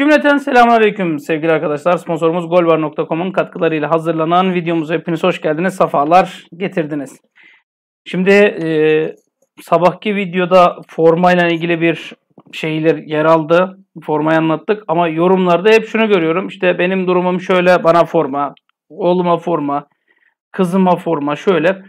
Cümleten selamünaleyküm sevgili arkadaşlar. Sponsorumuz golvar.com'un katkılarıyla hazırlanan videomuza hepiniz hoş geldiniz. Safalar getirdiniz. Şimdi e, sabahki videoda formayla ilgili bir şeyler yer aldı. Formayı anlattık ama yorumlarda hep şunu görüyorum. İşte benim durumum şöyle bana forma, oğluma forma, kızıma forma şöyle.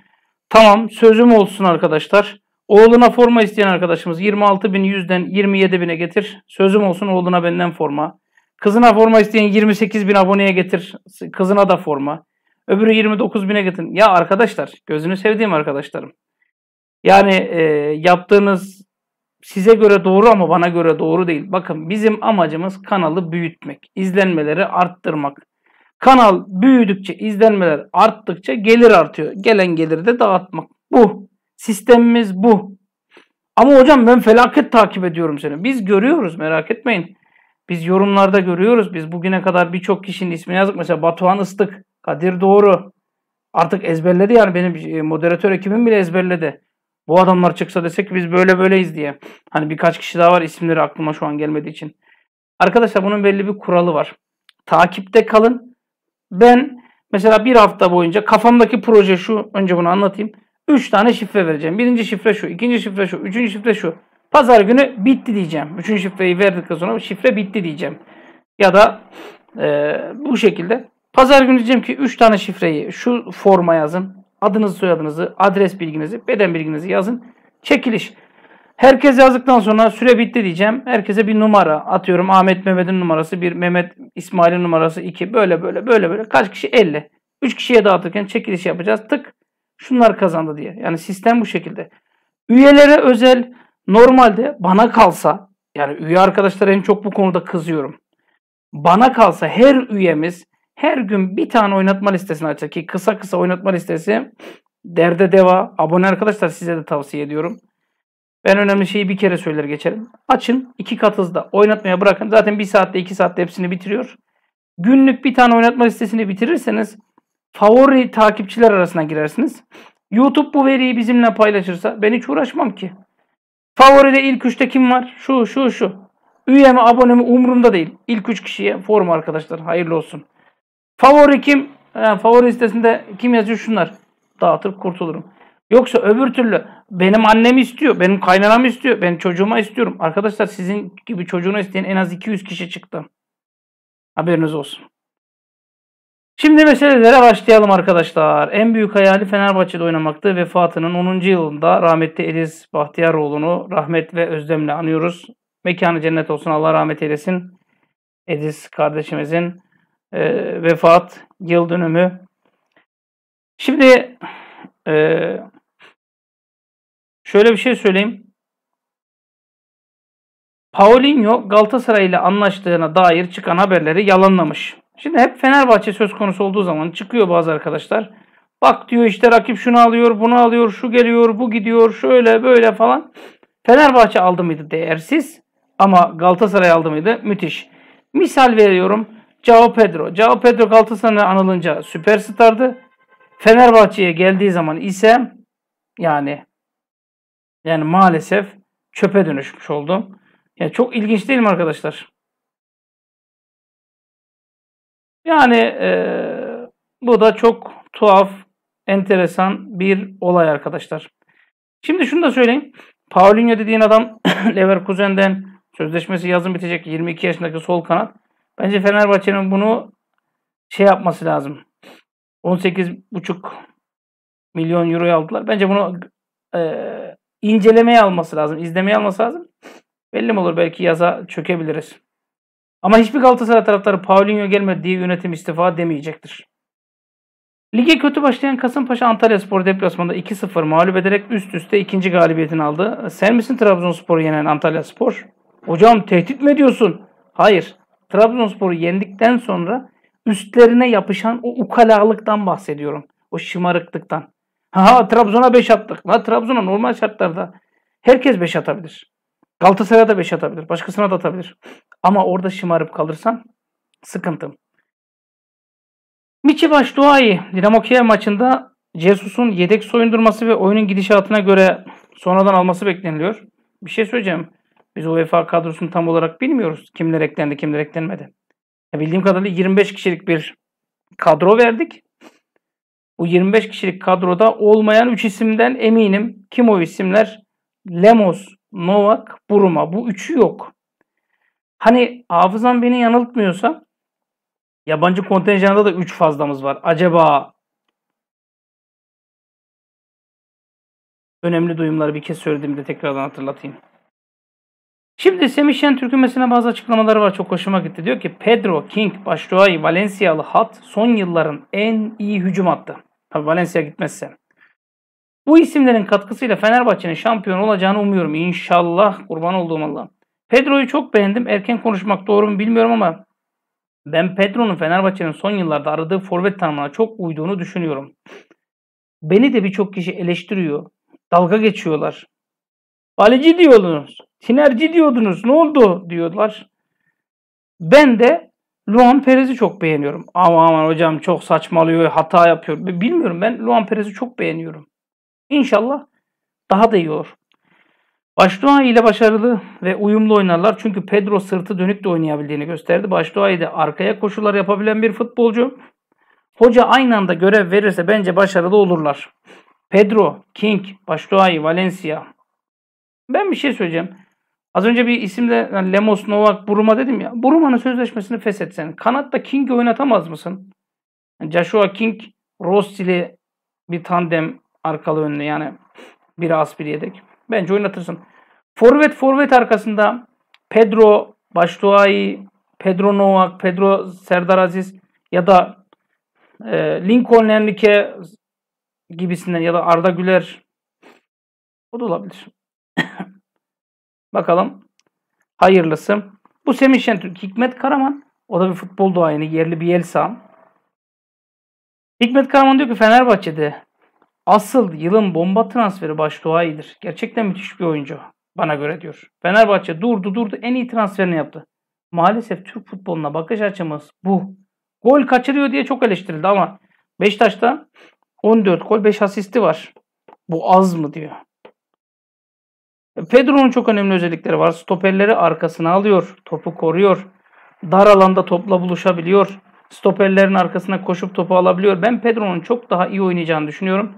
Tamam sözüm olsun arkadaşlar. Oğluna forma isteyen arkadaşımız 26.100'den 27.000'e getir. Sözüm olsun oğluna benden forma. Kızına forma isteyen 28.000 aboneye getir. Kızına da forma. Öbürü 29.000'e getir. Ya arkadaşlar gözünü sevdiğim arkadaşlarım. Yani e, yaptığınız size göre doğru ama bana göre doğru değil. Bakın bizim amacımız kanalı büyütmek. izlenmeleri arttırmak. Kanal büyüdükçe izlenmeler arttıkça gelir artıyor. Gelen geliri de dağıtmak. Bu Sistemimiz bu. Ama hocam ben felaket takip ediyorum seni. Biz görüyoruz merak etmeyin. Biz yorumlarda görüyoruz. Biz bugüne kadar birçok kişinin ismini yazdık. Mesela Batuhan Islık, Kadir Doğru. Artık ezberledi yani benim e, moderatör ekibim bile ezberledi. Bu adamlar çıksa desek biz böyle böyleyiz diye. Hani birkaç kişi daha var isimleri aklıma şu an gelmediği için. Arkadaşlar bunun belli bir kuralı var. Takipte kalın. Ben mesela bir hafta boyunca kafamdaki proje şu. Önce bunu anlatayım. 3 tane şifre vereceğim. Birinci şifre şu, ikinci şifre şu, üçüncü şifre şu. Pazar günü bitti diyeceğim. Üçüncü şifreyi verdikten sonra şifre bitti diyeceğim. Ya da e, bu şekilde. Pazar günü diyeceğim ki 3 tane şifreyi şu forma yazın. Adınızı, soyadınızı, adres bilginizi, beden bilginizi yazın. Çekiliş. Herkes yazdıktan sonra süre bitti diyeceğim. Herkese bir numara atıyorum. Ahmet Mehmet'in numarası bir, Mehmet İsmail'in numarası iki. Böyle böyle böyle böyle. Kaç kişi? 50. 3 kişiye dağıtırken çekiliş yapacağız. Tık şunlar kazandı diye. Yani sistem bu şekilde. Üyelere özel normalde bana kalsa yani üye arkadaşlar en çok bu konuda kızıyorum. Bana kalsa her üyemiz her gün bir tane oynatma listesini açacak ki kısa kısa oynatma listesi derde deva. Abone arkadaşlar size de tavsiye ediyorum. Ben önemli şeyi bir kere söyler geçerim. Açın iki kat hızda oynatmaya bırakın. Zaten bir saatte iki saatte hepsini bitiriyor. Günlük bir tane oynatma listesini bitirirseniz favori takipçiler arasına girersiniz. YouTube bu veriyi bizimle paylaşırsa ben hiç uğraşmam ki. Favoride ilk üçte kim var? Şu şu şu. Üyemi abonemi umurumda değil. İlk üç kişiye forum arkadaşlar hayırlı olsun. Favori kim? Yani favori listesinde kim yazıyor şunlar. dağıtıp kurtulurum. Yoksa öbür türlü benim annem istiyor, benim kaynanam istiyor, ben çocuğuma istiyorum. Arkadaşlar sizin gibi çocuğunu isteyen en az 200 kişi çıktı. Haberiniz olsun. Şimdi meselelere başlayalım arkadaşlar. En büyük hayali Fenerbahçe'de oynamaktı. Vefatının 10. yılında rahmetli Ediz Bahtiyaroğlu'nu rahmet ve özlemle anıyoruz. Mekanı cennet olsun Allah rahmet eylesin. Ediz kardeşimizin e, vefat yıl dönümü. Şimdi e, şöyle bir şey söyleyeyim. Paulinho Galatasaray ile anlaştığına dair çıkan haberleri yalanlamış. Şimdi hep Fenerbahçe söz konusu olduğu zaman çıkıyor bazı arkadaşlar. Bak diyor işte rakip şunu alıyor, bunu alıyor, şu geliyor, bu gidiyor, şöyle böyle falan. Fenerbahçe aldı mıydı değersiz ama Galatasaray aldı mıydı müthiş. Misal veriyorum Cao Pedro. Cao Pedro Galatasaray'a anılınca süperstardı. Fenerbahçe'ye geldiği zaman ise yani yani maalesef çöpe dönüşmüş oldu. Yani çok ilginç değil mi arkadaşlar? Yani e, bu da çok tuhaf, enteresan bir olay arkadaşlar. Şimdi şunu da söyleyeyim. Paulinho dediğin adam Leverkusen'den sözleşmesi yazın bitecek 22 yaşındaki sol kanat. Bence Fenerbahçe'nin bunu şey yapması lazım. 18,5 milyon euroya aldılar. Bence bunu e, incelemeye alması lazım, izlemeye alması lazım. Belli mi olur belki yaza çökebiliriz. Ama hiçbir Galatasaray taraftarı Paulinho gelmedi diye yönetim istifa demeyecektir. Lige kötü başlayan Kasımpaşa Antalya Spor deplasmanında 2-0 mağlup ederek üst üste ikinci galibiyetini aldı. Sen misin Trabzonspor'u yenen Antalya Spor? Hocam tehdit mi ediyorsun? Hayır. Trabzonspor'u yendikten sonra üstlerine yapışan o ukalalıktan bahsediyorum. O şımarıklıktan. Ha Trabzon'a 5 attık. La Trabzon'a normal şartlarda herkes 5 atabilir. Galatasaray'a da 5 atabilir. Başkasına da atabilir. Ama orada şımarıp kalırsan sıkıntım. Michi baş duayı Dinamo Kiev maçında Jesus'un yedek soyundurması ve oyunun gidişatına göre sonradan alması bekleniliyor. Bir şey söyleyeceğim. Biz UEFA kadrosunu tam olarak bilmiyoruz. Kimler eklendi, kimler eklenmedi. Ya bildiğim kadarıyla 25 kişilik bir kadro verdik. Bu 25 kişilik kadroda olmayan 3 isimden eminim. Kim o isimler? Lemos, Novak, Buruma. Bu üçü yok. Hani hafızam beni yanıltmıyorsa yabancı kontenjanda da 3 fazlamız var. Acaba önemli duyumları bir kez söylediğimde tekrardan hatırlatayım. Şimdi Semih Şentürk'ün mesela bazı açıklamaları var çok hoşuma gitti. Diyor ki Pedro, King, Baştuay, Valencia'lı hat son yılların en iyi hücum attı. Tabii Valencia gitmezse. Bu isimlerin katkısıyla Fenerbahçe'nin şampiyon olacağını umuyorum. İnşallah kurban olduğum Allah'ım. Pedro'yu çok beğendim. Erken konuşmak doğru mu bilmiyorum ama ben Pedro'nun Fenerbahçe'nin son yıllarda aradığı forvet tanımına çok uyduğunu düşünüyorum. Beni de birçok kişi eleştiriyor. Dalga geçiyorlar. Alici diyordunuz. Tinerci diyordunuz. Ne oldu diyorlar. Ben de Luan Perez'i çok beğeniyorum. Ama aman hocam çok saçmalıyor, hata yapıyor. Bilmiyorum ben Luan Perez'i çok beğeniyorum. İnşallah daha da iyi olur. Başdoğa ile başarılı ve uyumlu oynarlar. Çünkü Pedro sırtı dönük de oynayabildiğini gösterdi. Başdoğa'yı da arkaya koşular yapabilen bir futbolcu. Hoca aynı anda görev verirse bence başarılı olurlar. Pedro, King, Başdoğa'yı, Valencia. Ben bir şey söyleyeceğim. Az önce bir isimle yani Lemos, Novak, Buruma dedim ya. Buruma'nın sözleşmesini feshetsen. Kanatta King oynatamaz mısın? Yani Joshua King, Rossili bir tandem arkalı önlü yani biri as biri yedek. Bence oynatırsın. Forvet forvet arkasında Pedro Baştuayi, Pedro Novak, Pedro Serdar Aziz ya da e, Lincoln Enrique gibisinden ya da Arda Güler o da olabilir. Bakalım. Hayırlısı. Bu Semih Şentürk. Hikmet Karaman. O da bir futbol duayeni. Yerli bir el Yelsa. Hikmet Karaman diyor ki Fenerbahçe'de Asıl yılın bomba transferi baş Gerçekten müthiş bir oyuncu bana göre diyor. Fenerbahçe durdu durdu en iyi transferini yaptı. Maalesef Türk futboluna bakış açımız bu. Gol kaçırıyor diye çok eleştirildi ama Beşiktaş'ta 14 gol 5 asisti var. Bu az mı diyor. Pedro'nun çok önemli özellikleri var. Stoperleri arkasına alıyor. Topu koruyor. Dar alanda topla buluşabiliyor. Stoperlerin arkasına koşup topu alabiliyor. Ben Pedro'nun çok daha iyi oynayacağını düşünüyorum.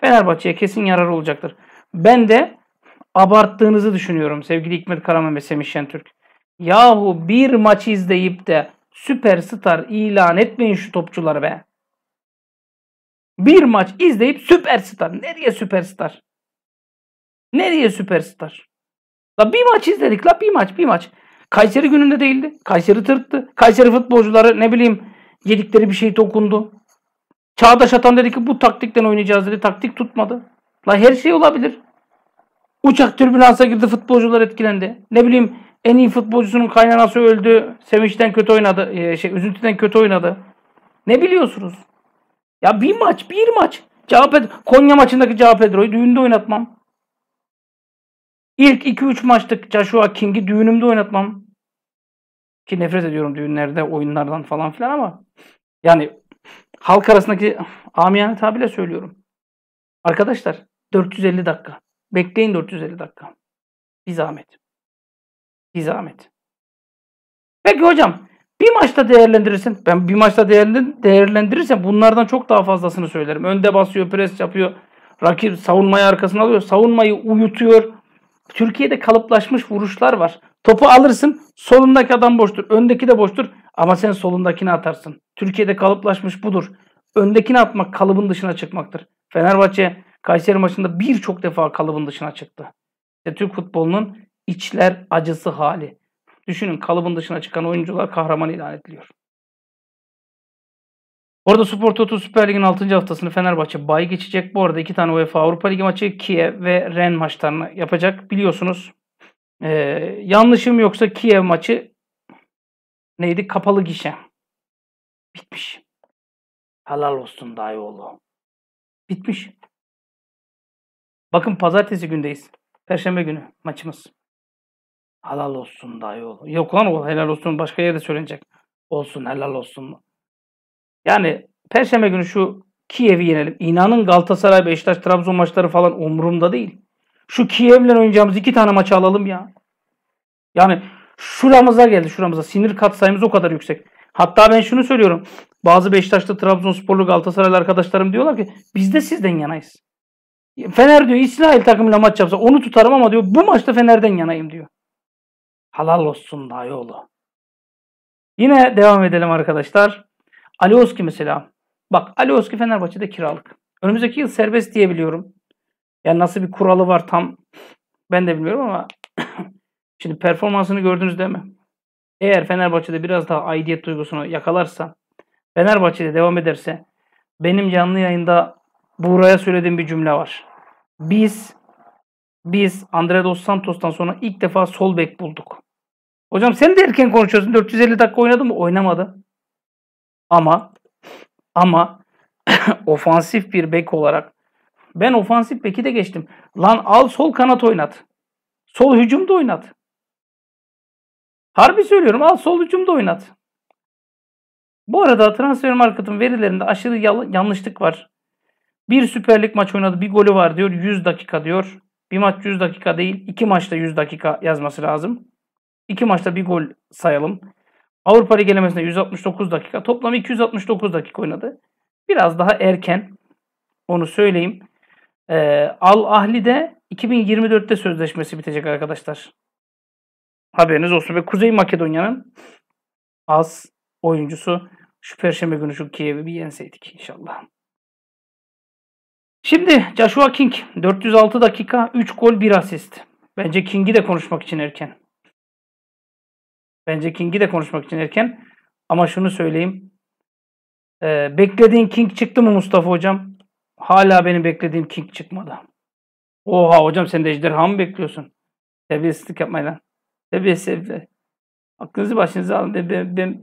Fenerbahçe'ye kesin yarar olacaktır. Ben de abarttığınızı düşünüyorum sevgili Hikmet Karaman ve Semih Şentürk. Yahu bir maç izleyip de süperstar ilan etmeyin şu topçuları be. Bir maç izleyip süperstar. Nereye süperstar? Nereye süperstar? La bir maç izledik la bir maç bir maç. Kayseri gününde değildi. Kayseri tırttı. Kayseri futbolcuları ne bileyim yedikleri bir şey dokundu. Çağdaş Atan dedi ki bu taktikten oynayacağız dedi. Taktik tutmadı. La her şey olabilir. Uçak türbülansa girdi futbolcular etkilendi. Ne bileyim en iyi futbolcusunun kaynanası öldü. Sevinçten kötü oynadı. E, şey üzüntüden kötü oynadı. Ne biliyorsunuz? Ya bir maç, bir maç. Cevap Konya maçındaki Cevap düğünde oynatmam. İlk 2-3 maçlık Joshua King'i düğünümde oynatmam. Ki nefret ediyorum düğünlerde, oyunlardan falan filan ama yani halk arasındaki amiyane tabiyle söylüyorum. Arkadaşlar 450 dakika. Bekleyin 450 dakika. Bir zahmet. Bir zahmet. Peki hocam bir maçta değerlendirirsin. Ben bir maçta değerlendirirsem bunlardan çok daha fazlasını söylerim. Önde basıyor, pres yapıyor. Rakip savunmayı arkasına alıyor. Savunmayı uyutuyor. Türkiye'de kalıplaşmış vuruşlar var. Topu alırsın. Solundaki adam boştur. Öndeki de boştur. Ama sen solundakini atarsın. Türkiye'de kalıplaşmış budur. Öndekini atmak kalıbın dışına çıkmaktır. Fenerbahçe Kayseri maçında birçok defa kalıbın dışına çıktı. İşte Türk futbolunun içler acısı hali. Düşünün kalıbın dışına çıkan oyuncular kahraman ilan ediliyor. Orada Spor Toto Süper Lig'in 6. haftasını Fenerbahçe bay geçecek. Bu arada iki tane UEFA Avrupa Ligi maçı Kiev ve Ren maçlarını yapacak. Biliyorsunuz ee, yanlışım yoksa Kiev maçı neydi? Kapalı gişe. Bitmiş. Helal olsun dayı oğlu. Bitmiş. Bakın pazartesi gündeyiz. Perşembe günü maçımız. Helal olsun dayı oğlu. Yok lan o helal olsun başka yerde söylenecek. Olsun helal olsun. Yani perşembe günü şu Kiev'i yenelim. İnanın Galatasaray, Beşiktaş, Trabzon maçları falan umurumda değil. Şu Kiev'le oynayacağımız iki tane maçı alalım ya. Yani Şuramıza geldi şuramıza. Sinir katsayımız o kadar yüksek. Hatta ben şunu söylüyorum. Bazı Beşiktaşlı, Trabzonsporlu, Galatasaraylı arkadaşlarım diyorlar ki biz de sizden yanayız. Fener diyor İsrail takımıyla maç yapsa onu tutarım ama diyor bu maçta Fener'den yanayım diyor. Halal olsun dayı oğlu. Yine devam edelim arkadaşlar. Ali Oski mesela. Bak Ali Oski Fenerbahçe'de kiralık. Önümüzdeki yıl serbest diyebiliyorum. Yani nasıl bir kuralı var tam ben de bilmiyorum ama Şimdi performansını gördünüz değil mi? Eğer Fenerbahçe'de biraz daha aidiyet duygusunu yakalarsa, Fenerbahçe'de devam ederse benim canlı yayında buraya söylediğim bir cümle var. Biz biz Andre Dos Santos'tan sonra ilk defa sol bek bulduk. Hocam sen de erken konuşuyorsun. 450 dakika oynadı mı? Oynamadı. Ama ama ofansif bir bek olarak ben ofansif beki de geçtim. Lan al sol kanat oynat. Sol hücumda oynat. Harbi söylüyorum al sol da oynat. Bu arada transfer marketin verilerinde aşırı yanlışlık var. Bir süperlik maç oynadı bir golü var diyor 100 dakika diyor. Bir maç 100 dakika değil iki maçta 100 dakika yazması lazım. İki maçta bir gol sayalım. Avrupa Ligi elemesinde 169 dakika. Toplam 269 dakika oynadı. Biraz daha erken. Onu söyleyeyim. Ee, Al de 2024'te sözleşmesi bitecek arkadaşlar. Haberiniz olsun. Ve Kuzey Makedonya'nın az oyuncusu şu perşembe günü şu Kiev'i bir yenseydik inşallah. Şimdi Joshua King 406 dakika 3 gol 1 asist. Bence King'i de konuşmak için erken. Bence King'i de konuşmak için erken. Ama şunu söyleyeyim. Ee, beklediğin King çıktı mı Mustafa hocam? Hala benim beklediğim King çıkmadı. Oha hocam sen de ejderha mı bekliyorsun? Terbiyesizlik yapmayla. Ve bir Aklınızı başınıza alın. Ben, ben, ben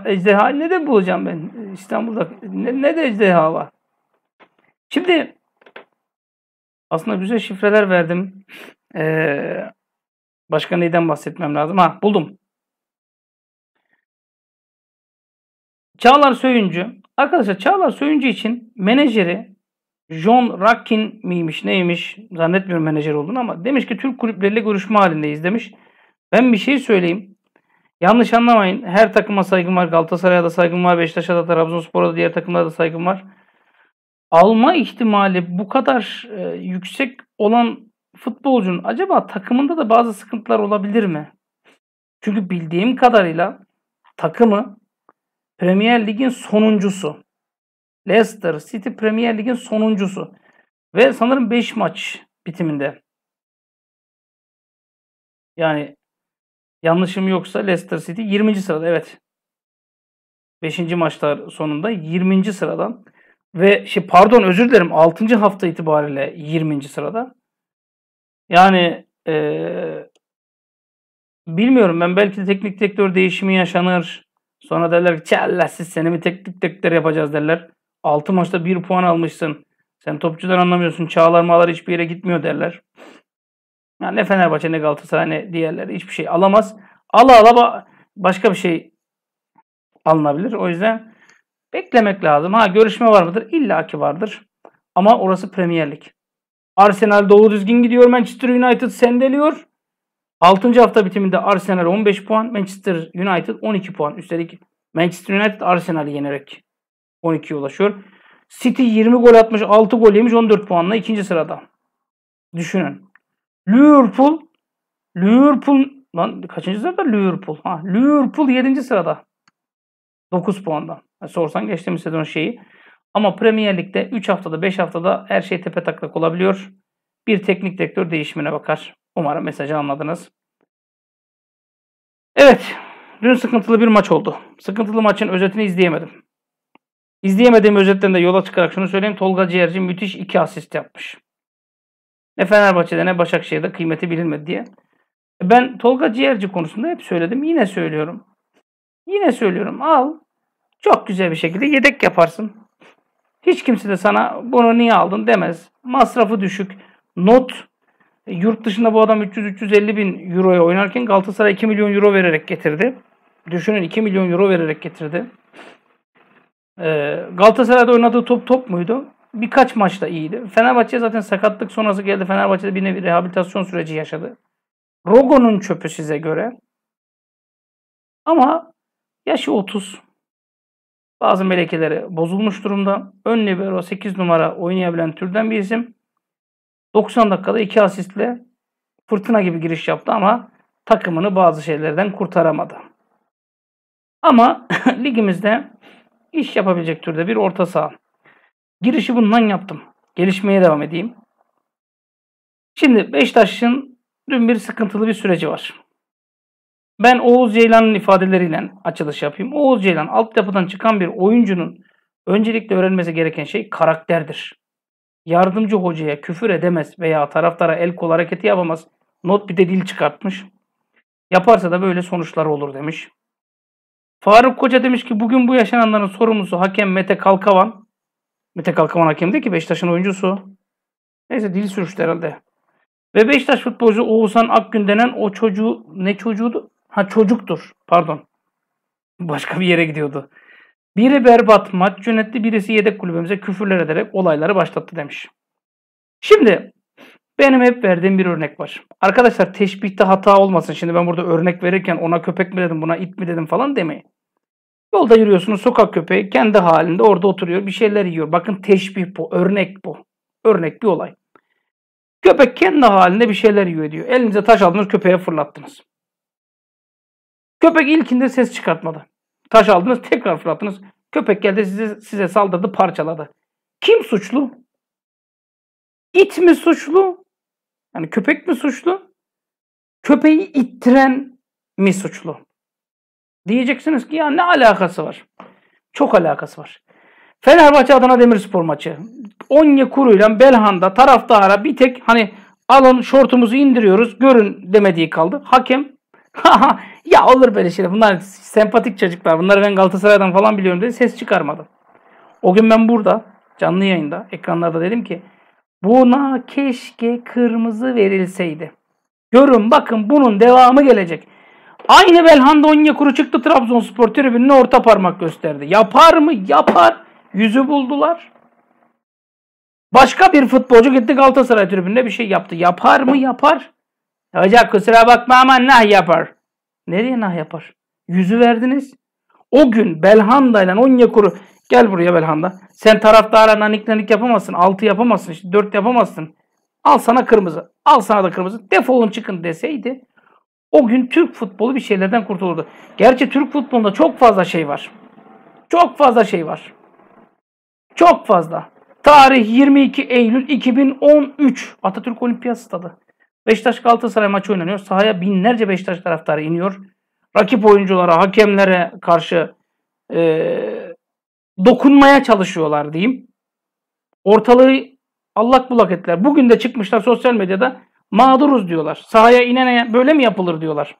ejdeha, ne de bulacağım ben İstanbul'da? Ne, ne de ejdeha var? Şimdi aslında güzel şifreler verdim. Ee, başka neyden bahsetmem lazım? Ha buldum. Çağlar Söyüncü. Arkadaşlar Çağlar Söyüncü için menajeri John Rakin miymiş neymiş zannetmiyorum menajer olduğunu ama demiş ki Türk kulüpleriyle görüşme halindeyiz demiş. Ben bir şey söyleyeyim. Yanlış anlamayın. Her takıma saygım var. Galatasaray'a da saygım var. Beşiktaş'a da Trabzonspor'a da diğer takımlara da saygım var. Alma ihtimali bu kadar e, yüksek olan futbolcunun acaba takımında da bazı sıkıntılar olabilir mi? Çünkü bildiğim kadarıyla takımı Premier Lig'in sonuncusu. Leicester City Premier Lig'in sonuncusu. Ve sanırım 5 maç bitiminde. Yani Yanlışım yoksa Leicester City 20. sırada evet. 5. maçlar sonunda 20. sıradan ve şey pardon özür dilerim 6. hafta itibariyle 20. sırada. Yani ee, bilmiyorum ben belki de teknik direktör değişimi yaşanır. Sonra derler ki çella siz seni mi teknik direktör yapacağız derler. 6 maçta 1 puan almışsın. Sen topçudan anlamıyorsun. Çağlar mağlar hiçbir yere gitmiyor derler. Yani ne Fenerbahçe ne Galatasaray ne diğerleri hiçbir şey alamaz. Ala ala başka bir şey alınabilir. O yüzden beklemek lazım. Ha görüşme var mıdır? İlla vardır. Ama orası Premier Lig. Arsenal doğru düzgün gidiyor. Manchester United sendeliyor. 6. hafta bitiminde Arsenal 15 puan, Manchester United 12 puan. Üstelik Manchester United Arsenal'i yenerek 12'ye ulaşıyor. City 20 gol atmış, 6 gol yemiş, 14 puanla ikinci sırada. Düşünün. Liverpool Liverpool lan kaçıncı sırada Liverpool? Ha, Liverpool 7. sırada. 9 puandan. Yani sorsan geçtiğimiz sezon şeyi. Ama Premier Lig'de 3 haftada 5 haftada her şey tepe taklak olabiliyor. Bir teknik direktör değişimine bakar. Umarım mesajı anladınız. Evet. Dün sıkıntılı bir maç oldu. Sıkıntılı maçın özetini izleyemedim. İzleyemediğim özetten de yola çıkarak şunu söyleyeyim. Tolga Ciğerci müthiş iki asist yapmış. Ne Fenerbahçe'de ne Başakşehir'de kıymeti bilinmedi diye. Ben Tolga Ciğerci konusunda hep söyledim. Yine söylüyorum. Yine söylüyorum. Al. Çok güzel bir şekilde yedek yaparsın. Hiç kimse de sana bunu niye aldın demez. Masrafı düşük. Not. Yurt dışında bu adam 300-350 bin euroya oynarken Galatasaray 2 milyon euro vererek getirdi. Düşünün 2 milyon euro vererek getirdi. Ee, Galatasaray'da oynadığı top top muydu? birkaç maçta iyiydi. Fenerbahçe zaten sakatlık sonrası geldi. Fenerbahçe'de bir nevi rehabilitasyon süreci yaşadı. Rogo'nun çöpü size göre. Ama yaşı 30. Bazı melekeleri bozulmuş durumda. Ön libero 8 numara oynayabilen türden bir isim. 90 dakikada 2 asistle fırtına gibi giriş yaptı ama takımını bazı şeylerden kurtaramadı. Ama ligimizde iş yapabilecek türde bir orta saha. Girişi bundan yaptım. Gelişmeye devam edeyim. Şimdi Beşiktaş'ın dün bir sıkıntılı bir süreci var. Ben Oğuz Ceylan'ın ifadeleriyle açılış yapayım. Oğuz Ceylan altyapıdan çıkan bir oyuncunun öncelikle öğrenmesi gereken şey karakterdir. Yardımcı hocaya küfür edemez veya taraftara el kol hareketi yapamaz. Not bir de dil çıkartmış. Yaparsa da böyle sonuçları olur demiş. Faruk Koca demiş ki bugün bu yaşananların sorumlusu hakem Mete Kalkavan Mete Kalkaman hakem değil ki Beşiktaş'ın oyuncusu. Neyse dil sürüştü herhalde. Ve Beşiktaş futbolcu Oğuzhan Akgün denen o çocuğu ne çocuğudu? Ha çocuktur pardon. Başka bir yere gidiyordu. Biri berbat maç yönetti birisi yedek kulübemize küfürler ederek olayları başlattı demiş. Şimdi benim hep verdiğim bir örnek var. Arkadaşlar teşbihte hata olmasın. Şimdi ben burada örnek verirken ona köpek mi dedim buna it mi dedim falan demeyin. Yolda yürüyorsunuz sokak köpeği kendi halinde orada oturuyor bir şeyler yiyor. Bakın teşbih bu, örnek bu. Örnek bir olay. Köpek kendi halinde bir şeyler yiyor diyor. Elinize taş aldınız köpeğe fırlattınız. Köpek ilkinde ses çıkartmadı. Taş aldınız tekrar fırlattınız. Köpek geldi size, size saldırdı parçaladı. Kim suçlu? İt mi suçlu? Yani köpek mi suçlu? Köpeği ittiren mi suçlu? Diyeceksiniz ki ya ne alakası var? Çok alakası var. Fenerbahçe Adana Demirspor maçı. Onyekuru ile Belhanda taraftara bir tek hani alın şortumuzu indiriyoruz görün demediği kaldı. Hakem ya olur böyle şeyler bunlar sempatik çocuklar bunları ben Galatasaray'dan falan biliyorum dedi ses çıkarmadı. O gün ben burada canlı yayında ekranlarda dedim ki buna keşke kırmızı verilseydi. Görün bakın bunun devamı gelecek. Aynı Belhanda Onyekuru çıktı Trabzonspor tribününe orta parmak gösterdi. Yapar mı? Yapar. Yüzü buldular. Başka bir futbolcu gitti Galatasaray tribünde bir şey yaptı. Yapar mı? Yapar. Hocam kusura bakma ama nah yapar. Nereye nah yapar? Yüzü verdiniz. O gün Belhanda ile Onyekuru gel buraya Belhanda. Sen taraftara nanik nanik yapamazsın. Altı yapamazsın. Işte dört yapamazsın. Al sana kırmızı. Al sana da kırmızı. Defolun çıkın deseydi o gün Türk futbolu bir şeylerden kurtulurdu. Gerçi Türk futbolunda çok fazla şey var. Çok fazla şey var. Çok fazla. Tarih 22 Eylül 2013 Atatürk Olimpiyat Stadı. Beşiktaş Galatasaray maçı oynanıyor. Sahaya binlerce Beşiktaş taraftarı iniyor. Rakip oyunculara, hakemlere karşı e, dokunmaya çalışıyorlar diyeyim. Ortalığı allak bullak ettiler. Bugün de çıkmışlar sosyal medyada mağduruz diyorlar. Sahaya inene böyle mi yapılır diyorlar.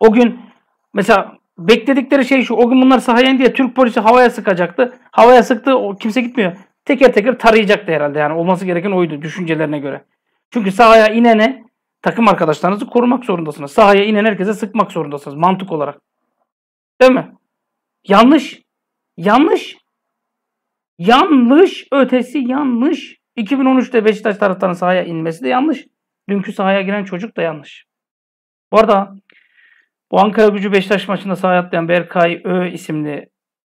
O gün mesela bekledikleri şey şu. O gün bunlar sahaya indi diye Türk polisi havaya sıkacaktı. Havaya sıktı o kimse gitmiyor. Teker teker tarayacaktı herhalde yani. Olması gereken oydu düşüncelerine göre. Çünkü sahaya inene takım arkadaşlarınızı korumak zorundasınız. Sahaya inen herkese sıkmak zorundasınız mantık olarak. Değil mi? Yanlış. Yanlış. Yanlış ötesi yanlış. 2013'te Beşiktaş taraftarının sahaya inmesi de yanlış. Dünkü sahaya giren çocuk da yanlış. Bu arada bu Ankara gücü Beşiktaş maçında sahaya atlayan Berkay Ö isimli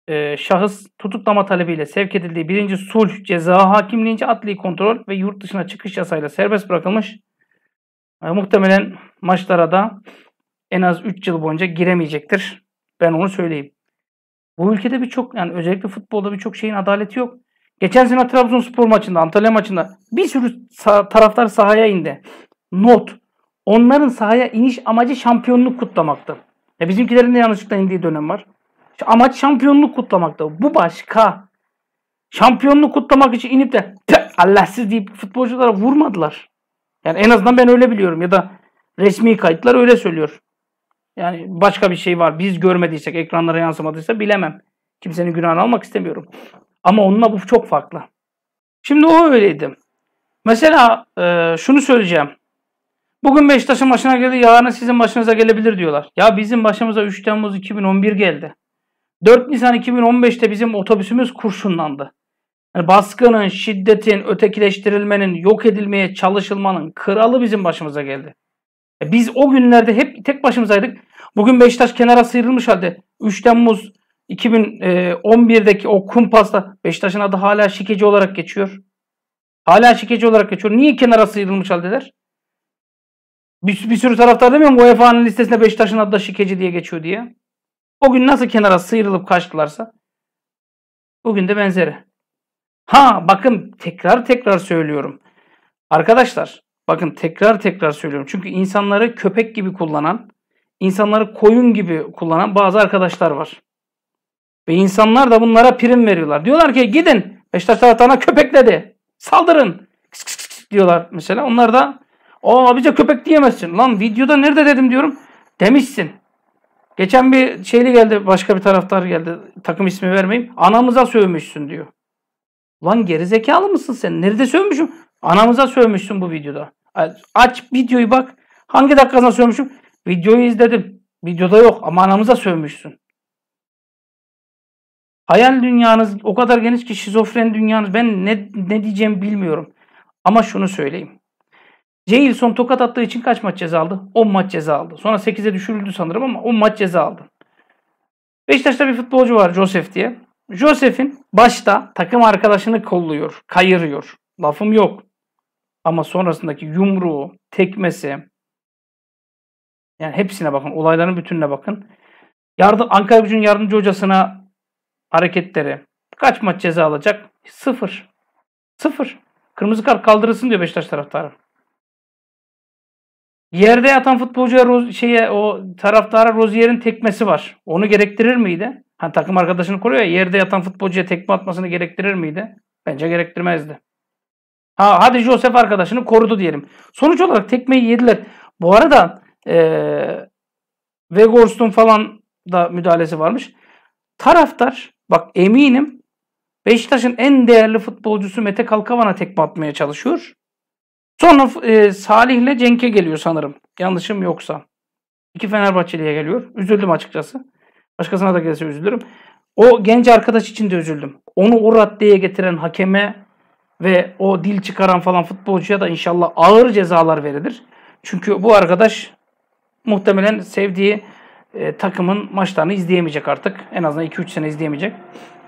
e, şahıs tutuklama talebiyle sevk edildiği birinci sulh ceza hakimliğince adli kontrol ve yurt dışına çıkış yasayla serbest bırakılmış. E, muhtemelen maçlara da en az 3 yıl boyunca giremeyecektir. Ben onu söyleyeyim. Bu ülkede birçok yani özellikle futbolda birçok şeyin adaleti yok. Geçen sene Trabzonspor maçında, Antalya maçında bir sürü sah- taraftar sahaya indi. Not. Onların sahaya iniş amacı şampiyonluk kutlamaktı. Ya bizimkilerin de yanlışlıkla indiği dönem var. Amaç şampiyonluk kutlamaktı. Bu başka. Şampiyonluk kutlamak için inip de Allahsız deyip futbolculara vurmadılar. Yani en azından ben öyle biliyorum ya da resmi kayıtlar öyle söylüyor. Yani başka bir şey var. Biz görmediysek, ekranlara yansımadıysa bilemem. Kimsenin günahını almak istemiyorum. Ama onunla bu çok farklı. Şimdi o öyleydi. Mesela e, şunu söyleyeceğim. Bugün Beşiktaş'ın başına geldi, yarın sizin başınıza gelebilir diyorlar. Ya bizim başımıza 3 Temmuz 2011 geldi. 4 Nisan 2015'te bizim otobüsümüz kurşunlandı. Yani baskının, şiddetin, ötekileştirilmenin, yok edilmeye çalışılmanın kralı bizim başımıza geldi. E, biz o günlerde hep tek başımızaydık. Bugün Beşiktaş kenara sıyrılmış halde. 3 Temmuz 2011'deki e, o kumpasla Beşiktaş'ın adı hala şikeci olarak geçiyor. Hala şikeci olarak geçiyor. Niye kenara sıyrılmış haldeler? Bir, bir sürü taraftar demiyor mu UEFA'nın listesinde Beşiktaş'ın adı da şikeci diye geçiyor diye. O gün nasıl kenara sıyrılıp kaçtılarsa bugün de benzeri. Ha bakın tekrar tekrar söylüyorum. Arkadaşlar bakın tekrar tekrar söylüyorum. Çünkü insanları köpek gibi kullanan, insanları koyun gibi kullanan bazı arkadaşlar var. Ve insanlar da bunlara prim veriyorlar. Diyorlar ki gidin Beşiktaş taraftarına köpek dedi. Saldırın. Kıs kıs kıs diyorlar mesela. Onlar da o abice köpek diyemezsin. Lan videoda nerede dedim diyorum. Demişsin. Geçen bir şeyli geldi başka bir taraftar geldi. Takım ismi vermeyeyim. Anamıza sövmüşsün diyor. Lan gerizekalı mısın sen? Nerede sövmüşüm? Anamıza sövmüşsün bu videoda. Aç videoyu bak. Hangi dakikasına sövmüşüm? Videoyu izledim. Videoda yok ama anamıza sövmüşsün. Hayal dünyanız o kadar geniş ki şizofren dünyanız ben ne, ne diyeceğimi bilmiyorum. Ama şunu söyleyeyim. Jailson tokat attığı için kaç maç ceza aldı? 10 maç ceza aldı. Sonra 8'e düşürüldü sanırım ama 10 maç ceza aldı. Beşiktaş'ta bir futbolcu var Joseph diye. Joseph'in başta takım arkadaşını kolluyor, kayırıyor. Lafım yok. Ama sonrasındaki yumruğu, tekmesi yani hepsine bakın, olayların bütününe bakın. Yardım, Ankara Gücü'nün yardımcı hocasına hareketleri. Kaç maç ceza alacak? Sıfır. Sıfır. Kırmızı kart kaldırılsın diyor Beşiktaş taraftarı. Yerde yatan futbolcuya şeye o taraftara Rozier'in tekmesi var. Onu gerektirir miydi? Hani takım arkadaşını koruyor ya yerde yatan futbolcuya tekme atmasını gerektirir miydi? Bence gerektirmezdi. Ha hadi Josef arkadaşını korudu diyelim. Sonuç olarak tekmeyi yediler. Bu arada ee, Weghorst'un falan da müdahalesi varmış. Taraftar Bak eminim Beşiktaş'ın en değerli futbolcusu Mete Kalkavan'a tekme atmaya çalışıyor. Sonra e, Salih'le Cenk'e geliyor sanırım. Yanlışım yoksa. İki Fenerbahçeli'ye geliyor. Üzüldüm açıkçası. Başkasına da gelse üzülürüm. O genç arkadaş için de üzüldüm. Onu o raddeye getiren hakeme ve o dil çıkaran falan futbolcuya da inşallah ağır cezalar verilir. Çünkü bu arkadaş muhtemelen sevdiği e, takımın maçlarını izleyemeyecek artık. En azından 2-3 sene izleyemeyecek.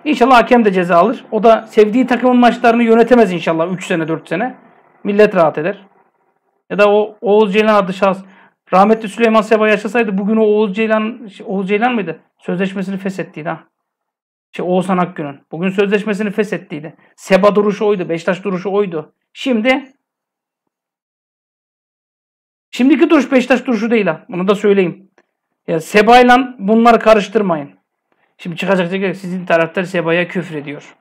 İnşallah hakem de ceza alır. O da sevdiği takımın maçlarını yönetemez inşallah 3 sene 4 sene. Millet rahat eder. Ya da o Oğuz Ceylan adı şahs, rahmetli Süleyman Seba yaşasaydı bugün o Oğuz Ceylan şey, Oğuz Ceylan mıydı? Sözleşmesini feshettiydi ha. Şey Oğuzhan Akgün'ün. Bugün sözleşmesini feshettiydi. Seba duruşu oydu. beştaş duruşu oydu. Şimdi Şimdiki duruş beştaş duruşu değil ha. Bunu da söyleyeyim. Ya Seba'yla bunları karıştırmayın. Şimdi çıkacak diyecek sizin taraftar Seba'ya küfür ediyor.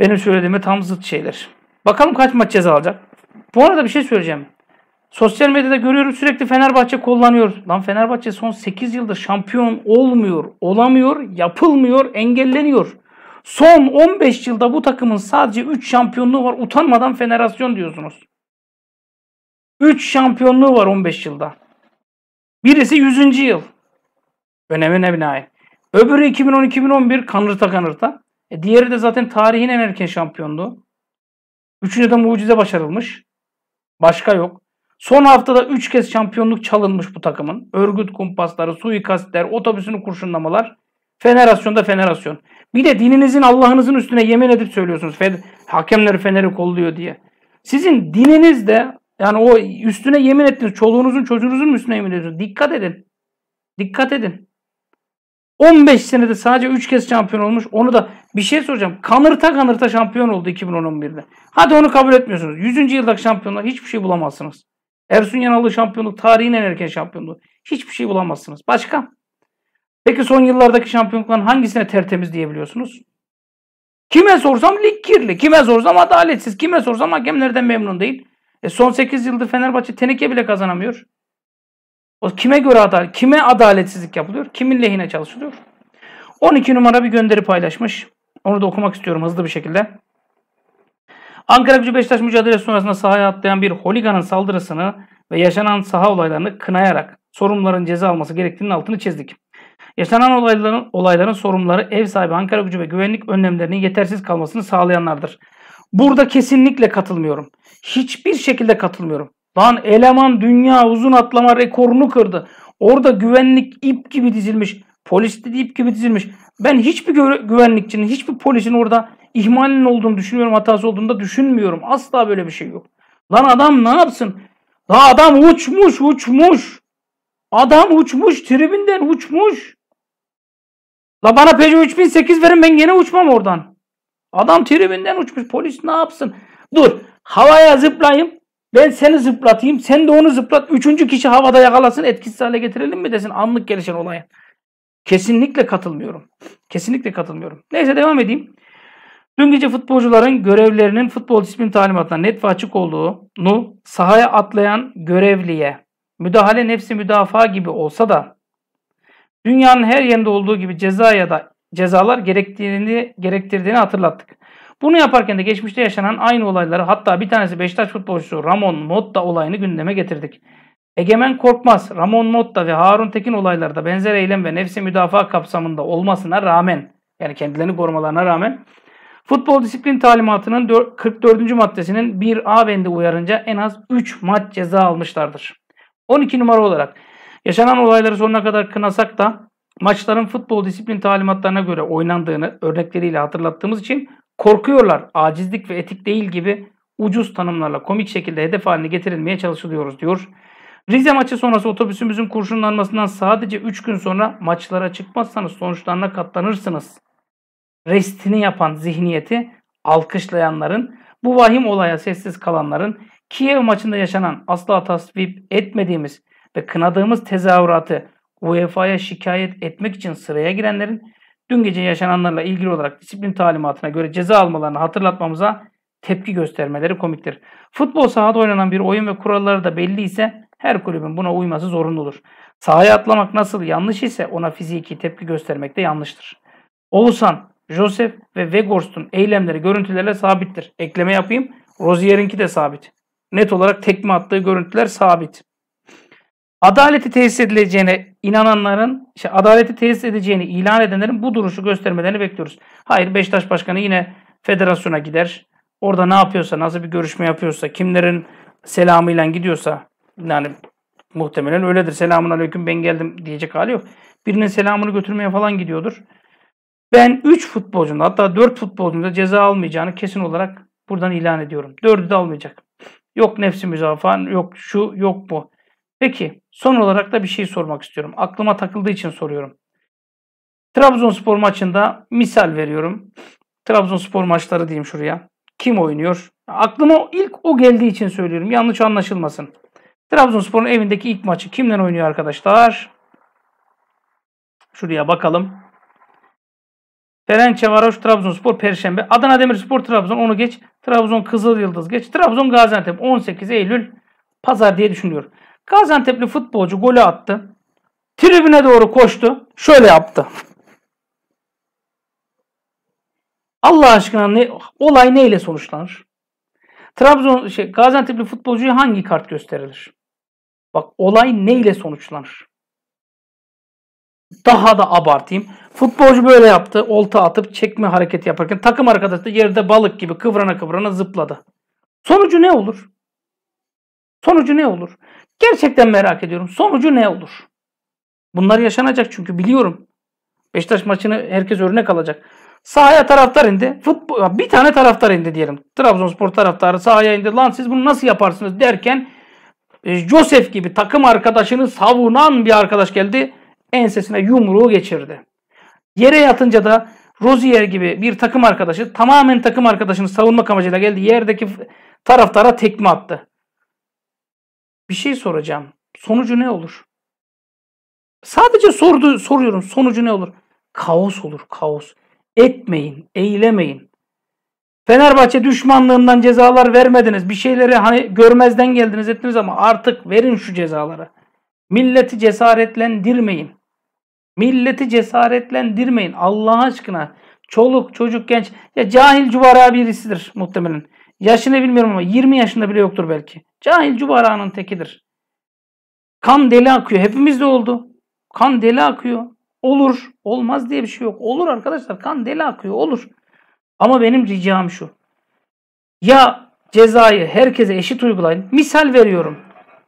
Benim söylediğime tam zıt şeyler. Bakalım kaç maç ceza alacak. Bu arada bir şey söyleyeceğim. Sosyal medyada görüyorum sürekli Fenerbahçe kullanıyor. Lan Fenerbahçe son 8 yıldır şampiyon olmuyor, olamıyor, yapılmıyor, engelleniyor. Son 15 yılda bu takımın sadece 3 şampiyonluğu var. Utanmadan federasyon diyorsunuz. 3 şampiyonluğu var 15 yılda. Birisi 100. yıl. Önemine binaen. Öbürü 2010-2011 kanırta kanırta. E diğeri de zaten tarihin en erken şampiyondu. Üçüncü de mucize başarılmış. Başka yok. Son haftada 3 kez şampiyonluk çalınmış bu takımın. Örgüt kumpasları, suikastler, otobüsünü kurşunlamalar. Fenerasyon da fenerasyon. Bir de dininizin Allah'ınızın üstüne yemin edip söylüyorsunuz. Fe hakemleri feneri kolluyor diye. Sizin dininiz de yani o üstüne yemin ettiniz. Çoluğunuzun çocuğunuzun üstüne yemin ediyorsunuz. Dikkat edin. Dikkat edin. 15 senede sadece 3 kez şampiyon olmuş. Onu da bir şey soracağım. Kanırta kanırta şampiyon oldu 2011'de. Hadi onu kabul etmiyorsunuz. 100. yıldaki şampiyonlar hiçbir şey bulamazsınız. Ersun Yanal'ın şampiyonluk tarihin en erken şampiyonluğu. Hiçbir şey bulamazsınız. Başka? Peki son yıllardaki şampiyonlukların hangisine tertemiz diyebiliyorsunuz? Kime sorsam lig kirli, kime sorsam adaletsiz, kime sorsam hakemlerden memnun değil. E son 8 yıldır Fenerbahçe teneke bile kazanamıyor. O kime göre adalet, kime adaletsizlik yapılıyor? Kimin lehine çalışılıyor? 12 numara bir gönderi paylaşmış. Onu da okumak istiyorum hızlı bir şekilde. Ankara Gücü Beşiktaş mücadelesi sonrasında sahaya atlayan bir holiganın saldırısını ve yaşanan saha olaylarını kınayarak sorumluların ceza alması gerektiğinin altını çizdik. Yaşanan olayların, olayların sorumluları ev sahibi Ankara Gücü ve güvenlik önlemlerinin yetersiz kalmasını sağlayanlardır. Burada kesinlikle katılmıyorum hiçbir şekilde katılmıyorum. Lan eleman dünya uzun atlama rekorunu kırdı. Orada güvenlik ip gibi dizilmiş. Polis de ip gibi dizilmiş. Ben hiçbir güvenlikçinin, hiçbir polisin orada ihmalin olduğunu düşünmüyorum, hatası olduğunu da düşünmüyorum. Asla böyle bir şey yok. Lan adam ne yapsın? Lan adam uçmuş, uçmuş. Adam uçmuş, tribünden uçmuş. La bana Peugeot 3008 verin ben gene uçmam oradan. Adam tribünden uçmuş. Polis ne yapsın? Dur havaya zıplayayım. Ben seni zıplatayım. Sen de onu zıplat. Üçüncü kişi havada yakalasın. Etkisiz hale getirelim mi desin anlık gelişen olaya. Kesinlikle katılmıyorum. Kesinlikle katılmıyorum. Neyse devam edeyim. Dün gece futbolcuların görevlerinin futbol disiplin talimatına net ve açık olduğunu sahaya atlayan görevliye müdahale nefsi müdafaa gibi olsa da dünyanın her yerinde olduğu gibi ceza ya da cezalar gerektiğini gerektirdiğini hatırlattık. Bunu yaparken de geçmişte yaşanan aynı olayları hatta bir tanesi Beşiktaş futbolcusu Ramon Motta olayını gündeme getirdik. Egemen Korkmaz, Ramon Motta ve Harun Tekin olaylarda benzer eylem ve nefse müdafaa kapsamında olmasına rağmen yani kendilerini korumalarına rağmen futbol disiplin talimatının 44. maddesinin 1A bendi uyarınca en az 3 maç ceza almışlardır. 12 numara olarak yaşanan olayları sonuna kadar kınasak da maçların futbol disiplin talimatlarına göre oynandığını örnekleriyle hatırlattığımız için Korkuyorlar, acizlik ve etik değil gibi ucuz tanımlarla komik şekilde hedef haline getirilmeye çalışılıyoruz diyor. Rize maçı sonrası otobüsümüzün kurşunlanmasından sadece 3 gün sonra maçlara çıkmazsanız sonuçlarına katlanırsınız. Restini yapan zihniyeti alkışlayanların, bu vahim olaya sessiz kalanların, Kiev maçında yaşanan asla tasvip etmediğimiz ve kınadığımız tezahüratı UEFA'ya şikayet etmek için sıraya girenlerin dün gece yaşananlarla ilgili olarak disiplin talimatına göre ceza almalarını hatırlatmamıza tepki göstermeleri komiktir. Futbol sahada oynanan bir oyun ve kuralları da belli ise her kulübün buna uyması zorunludur. Sahaya atlamak nasıl yanlış ise ona fiziki tepki göstermek de yanlıştır. Oğuzhan, Josef ve Weghorst'un eylemleri görüntülerle sabittir. Ekleme yapayım. Rozier'inki de sabit. Net olarak tekme attığı görüntüler sabit. Adaleti tesis edileceğine inananların, işte adaleti tesis edeceğini ilan edenlerin bu duruşu göstermelerini bekliyoruz. Hayır Beşiktaş Başkanı yine federasyona gider. Orada ne yapıyorsa, nasıl bir görüşme yapıyorsa, kimlerin selamıyla gidiyorsa yani muhtemelen öyledir. Selamun aleyküm ben geldim diyecek hali yok. Birinin selamını götürmeye falan gidiyordur. Ben 3 futbolcunun hatta 4 futbolcunun da ceza almayacağını kesin olarak buradan ilan ediyorum. 4'ü de almayacak. Yok nefsi müzafan, yok şu, yok bu. Peki son olarak da bir şey sormak istiyorum. Aklıma takıldığı için soruyorum. Trabzonspor maçında misal veriyorum. Trabzonspor maçları diyeyim şuraya. Kim oynuyor? Aklıma ilk o geldiği için söylüyorum. Yanlış anlaşılmasın. Trabzonspor'un evindeki ilk maçı kimden oynuyor arkadaşlar? Şuraya bakalım. Ferenc Varoş Trabzonspor Perşembe. Adana Demirspor Trabzon onu geç. Trabzon Kızıl Yıldız geç. Trabzon Gaziantep 18 Eylül Pazar diye düşünüyorum. Gaziantep'li futbolcu golü attı. Tribüne doğru koştu. Şöyle yaptı. Allah aşkına ne, olay neyle sonuçlanır? Trabzon şey, Gaziantep'li futbolcuya hangi kart gösterilir? Bak olay neyle sonuçlanır? Daha da abartayım. Futbolcu böyle yaptı. Olta atıp çekme hareketi yaparken takım arkadaşı da yerde balık gibi kıvrana kıvrana zıpladı. Sonucu ne olur? Sonucu ne olur? Gerçekten merak ediyorum. Sonucu ne olur? Bunlar yaşanacak çünkü biliyorum. Beşiktaş maçını herkes örnek alacak. Sahaya taraftar indi. Futbol, bir tane taraftar indi diyelim. Trabzonspor taraftarı sahaya indi. Lan siz bunu nasıl yaparsınız derken e, Joseph gibi takım arkadaşını savunan bir arkadaş geldi. Ensesine yumruğu geçirdi. Yere yatınca da Rozier gibi bir takım arkadaşı tamamen takım arkadaşını savunmak amacıyla geldi. Yerdeki taraftara tekme attı bir şey soracağım. Sonucu ne olur? Sadece sordu, soruyorum sonucu ne olur? Kaos olur kaos. Etmeyin, eylemeyin. Fenerbahçe düşmanlığından cezalar vermediniz. Bir şeyleri hani görmezden geldiniz ettiniz ama artık verin şu cezaları. Milleti cesaretlendirmeyin. Milleti cesaretlendirmeyin. Allah aşkına. Çoluk, çocuk, genç. Ya cahil cuvara birisidir muhtemelen. Yaşını bilmiyorum ama 20 yaşında bile yoktur belki. Cahil cubaranın tekidir. Kan deli akıyor. Hepimizde oldu. Kan deli akıyor. Olur. Olmaz diye bir şey yok. Olur arkadaşlar. Kan deli akıyor. Olur. Ama benim ricam şu. Ya cezayı herkese eşit uygulayın. Misal veriyorum.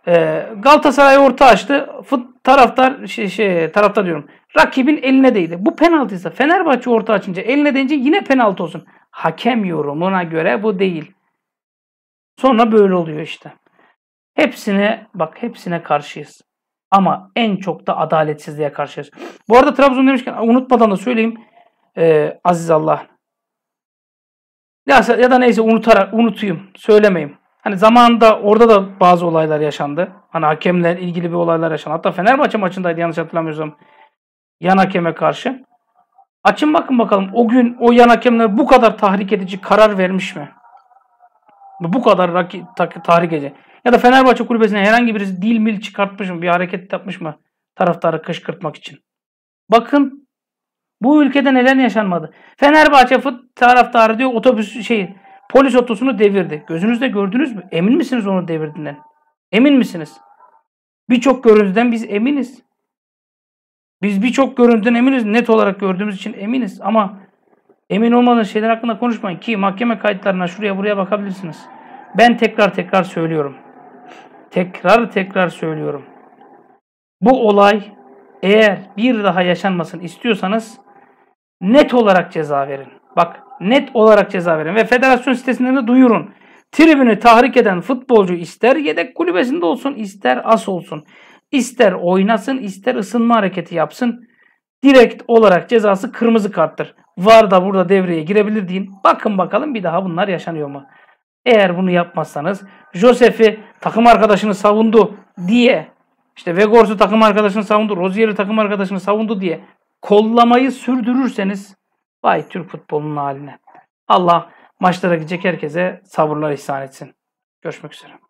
Ee, Galatasaray orta açtı. Fut taraftar şey, şey taraftar diyorum. Rakibin eline değdi. Bu penaltıysa Fenerbahçe orta açınca eline değince yine penaltı olsun. Hakem yorumuna göre bu değil. Sonra böyle oluyor işte. Hepsine bak hepsine karşıyız. Ama en çok da adaletsizliğe karşıyız. Bu arada Trabzon demişken unutmadan da söyleyeyim. Ee, Aziz Allah. Ya, ya da neyse unutarak unutayım. Söylemeyeyim. Hani zamanında orada da bazı olaylar yaşandı. Hani hakemler ilgili bir olaylar yaşandı. Hatta Fenerbahçe maçındaydı yanlış hatırlamıyorsam. Yan hakeme karşı. Açın bakın bakalım o gün o yan hakemler bu kadar tahrik edici karar vermiş mi? Bu kadar rakip tahrik edici. Ya da Fenerbahçe kulübesine herhangi birisi dil mil çıkartmış mı? Bir hareket yapmış mı? Taraftarı kışkırtmak için. Bakın bu ülkede neler yaşanmadı. Fenerbahçe fut taraftarı diyor otobüs şey polis otosunu devirdi. Gözünüzde gördünüz mü? Emin misiniz onu devirdiğinden? Emin misiniz? Birçok görüntüden biz eminiz. Biz birçok görüntüden eminiz. Net olarak gördüğümüz için eminiz. Ama emin olmadığınız şeyler hakkında konuşmayın ki mahkeme kayıtlarına şuraya buraya bakabilirsiniz. Ben tekrar tekrar söylüyorum tekrar tekrar söylüyorum. Bu olay eğer bir daha yaşanmasın istiyorsanız net olarak ceza verin. Bak net olarak ceza verin ve federasyon sitesinden de duyurun. Tribünü tahrik eden futbolcu ister yedek kulübesinde olsun ister as olsun. İster oynasın ister ısınma hareketi yapsın. Direkt olarak cezası kırmızı karttır. Var da burada devreye girebilir deyin. Bakın bakalım bir daha bunlar yaşanıyor mu? Eğer bunu yapmazsanız Josef'i takım arkadaşını savundu diye işte Vegors'u takım arkadaşını savundu, Rozier'i takım arkadaşını savundu diye kollamayı sürdürürseniz vay Türk futbolunun haline. Allah maçlara gidecek herkese sabırlar ihsan etsin. Görüşmek üzere.